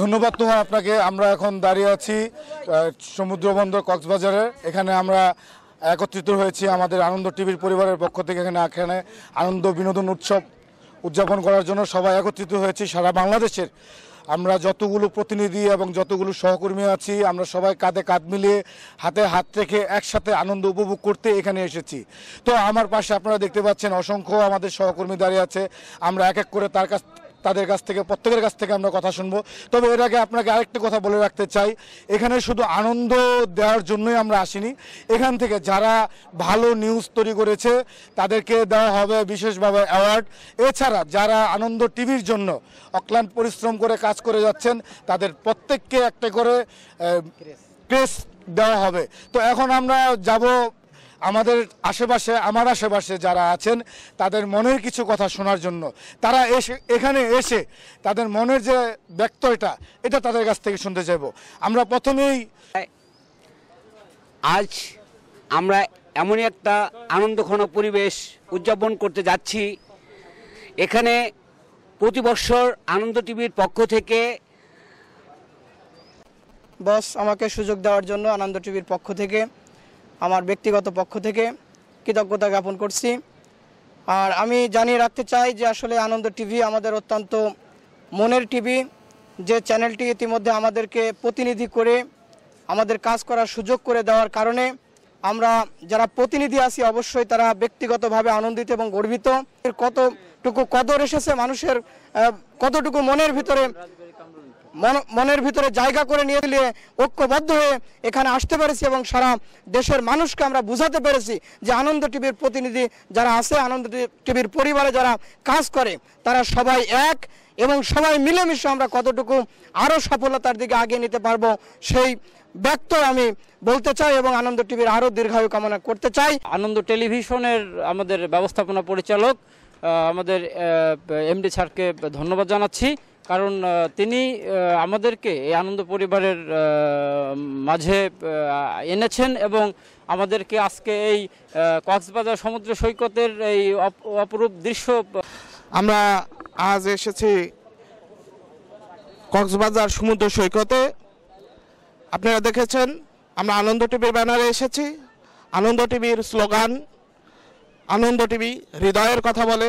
ধন্যবাদ তো আপনাকে আমরা এখন দাঁড়িয়ে আছি সমুদ্র বন্দর কক্সবাজারে এখানে আমরা একত্রিত হয়েছি আমাদের আনন্দ টিভির পরিবারের পক্ষ থেকে এখানে এখানে আনন্দ বিনোদন উৎসব উদযাপন করার জন্য সবাই একত্রিত হয়েছি সারা বাংলাদেশের আমরা যতগুলো প্রতিনিধি এবং যতগুলো সহকর্মী আছি আমরা সবাই কাঁধে কাঁধ মিলিয়ে হাতে হাত রেখে একসাথে আনন্দ উপভোগ করতে এখানে এসেছি তো আমার পাশে আপনারা দেখতে পাচ্ছেন অসংখ্য আমাদের সহকর্মী দাঁড়িয়ে আছে আমরা এক এক করে তার কাছ তাদের কাছ থেকে প্রত্যেকের কাছ থেকে আমরা কথা শুনবো তবে এর আগে আপনাকে আরেকটি কথা বলে রাখতে চাই এখানে শুধু আনন্দ দেওয়ার জন্যই আমরা আসিনি এখান থেকে যারা ভালো নিউজ তৈরি করেছে তাদেরকে দেওয়া হবে বিশেষভাবে অ্যাওয়ার্ড এছাড়া যারা আনন্দ টিভির জন্য অক্লান্ত পরিশ্রম করে কাজ করে যাচ্ছেন তাদের প্রত্যেককে একটা করে ক্রেস দেওয়া হবে তো এখন আমরা যাব আমাদের আশেপাশে আমার আশেপাশে যারা আছেন তাদের মনের কিছু কথা শোনার জন্য তারা এসে এখানে এসে তাদের মনের যে ব্যক্ত এটা এটা তাদের কাছ থেকে শুনতে চাইব আমরা প্রথমেই আজ আমরা এমনই একটা আনন্দঘন পরিবেশ উদযাপন করতে যাচ্ছি এখানে প্রতি বৎসর আনন্দ টিভির পক্ষ থেকে বস আমাকে সুযোগ দেওয়ার জন্য আনন্দ টিভির পক্ষ থেকে আমার ব্যক্তিগত পক্ষ থেকে কৃতজ্ঞতা জ্ঞাপন করছি আর আমি জানিয়ে রাখতে চাই যে আসলে আনন্দ টিভি আমাদের অত্যন্ত মনের টিভি যে চ্যানেলটি ইতিমধ্যে আমাদেরকে প্রতিনিধি করে আমাদের কাজ করার সুযোগ করে দেওয়ার কারণে আমরা যারা প্রতিনিধি আছি অবশ্যই তারা ব্যক্তিগতভাবে আনন্দিত এবং গর্বিত এর কতটুকু কদর এসেছে মানুষের কতটুকু মনের ভিতরে মনের ভিতরে জায়গা করে নিয়ে দিলে ঐক্যবদ্ধ হয়ে এখানে আসতে পেরেছি এবং সারা দেশের মানুষকে আমরা বুঝাতে পেরেছি যে আনন্দ টিভির প্রতিনিধি যারা আছে আনন্দ টিভির পরিবারে যারা কাজ করে তারা সবাই এক এবং সবাই মিলেমিশে আমরা কতটুকু আরও সফলতার দিকে আগিয়ে নিতে পারবো সেই ব্যক্ত আমি বলতে চাই এবং আনন্দ টিভির আরও দীর্ঘায়ু কামনা করতে চাই আনন্দ টেলিভিশনের আমাদের ব্যবস্থাপনা পরিচালক আমাদের এমডি স্যারকে ধন্যবাদ জানাচ্ছি কারণ তিনি আমাদেরকে এই আনন্দ পরিবারের মাঝে এনেছেন এবং আমাদেরকে আজকে এই কক্সবাজার সমুদ্র সৈকতের এই অপরূপ দৃশ্য আমরা আজ এসেছি কক্সবাজার সমুদ্র সৈকতে আপনারা দেখেছেন আমরা আনন্দ টিভির ব্যানারে এসেছি আনন্দ টিভির স্লোগান আনন্দ টিভি হৃদয়ের কথা বলে